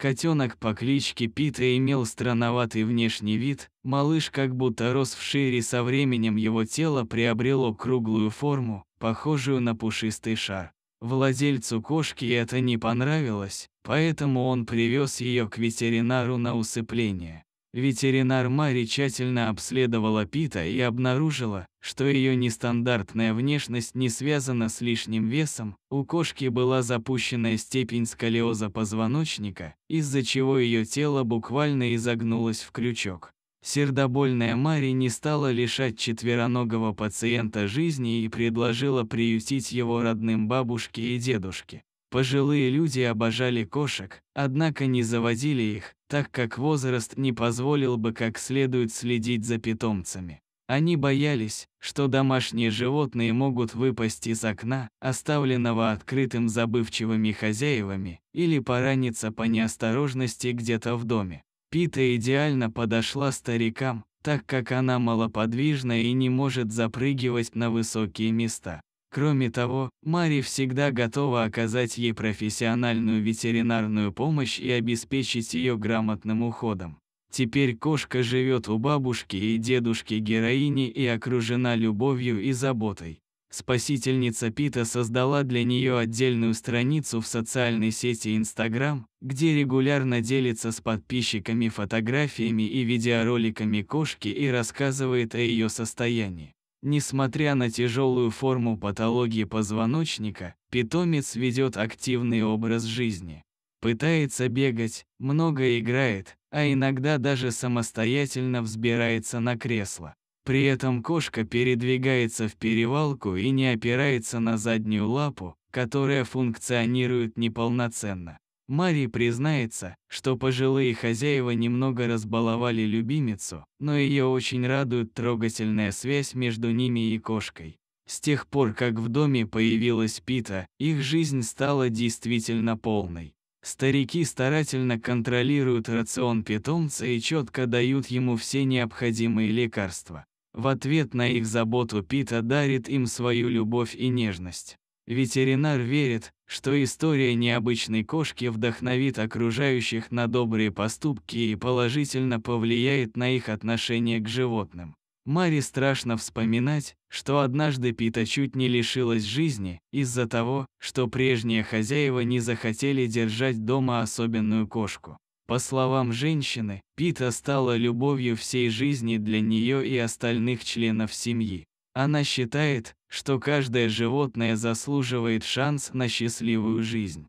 Котенок по кличке Пита имел странноватый внешний вид, малыш как будто рос в шире со временем его тело приобрело круглую форму, похожую на пушистый шар. Владельцу кошки это не понравилось, поэтому он привез ее к ветеринару на усыпление. Ветеринар Мари тщательно обследовала Пита и обнаружила, что ее нестандартная внешность не связана с лишним весом, у кошки была запущенная степень сколиоза позвоночника, из-за чего ее тело буквально изогнулось в крючок. Сердобольная Мари не стала лишать четвероногого пациента жизни и предложила приютить его родным бабушке и дедушке. Пожилые люди обожали кошек, однако не заводили их, так как возраст не позволил бы как следует следить за питомцами. Они боялись, что домашние животные могут выпасть из окна, оставленного открытым забывчивыми хозяевами, или пораниться по неосторожности где-то в доме. Пита идеально подошла старикам, так как она малоподвижна и не может запрыгивать на высокие места. Кроме того, Мари всегда готова оказать ей профессиональную ветеринарную помощь и обеспечить ее грамотным уходом. Теперь кошка живет у бабушки и дедушки героини и окружена любовью и заботой. Спасительница Пита создала для нее отдельную страницу в социальной сети Instagram, где регулярно делится с подписчиками фотографиями и видеороликами кошки и рассказывает о ее состоянии. Несмотря на тяжелую форму патологии позвоночника, питомец ведет активный образ жизни. Пытается бегать, много играет, а иногда даже самостоятельно взбирается на кресло. При этом кошка передвигается в перевалку и не опирается на заднюю лапу, которая функционирует неполноценно. Мари признается, что пожилые хозяева немного разбаловали любимицу, но ее очень радует трогательная связь между ними и кошкой. С тех пор, как в доме появилась Пита, их жизнь стала действительно полной. Старики старательно контролируют рацион питомца и четко дают ему все необходимые лекарства. В ответ на их заботу Пита дарит им свою любовь и нежность. Ветеринар верит, что история необычной кошки вдохновит окружающих на добрые поступки и положительно повлияет на их отношение к животным. Маре страшно вспоминать, что однажды Пита чуть не лишилась жизни из-за того, что прежние хозяева не захотели держать дома особенную кошку. По словам женщины, Пита стала любовью всей жизни для нее и остальных членов семьи. Она считает, что каждое животное заслуживает шанс на счастливую жизнь.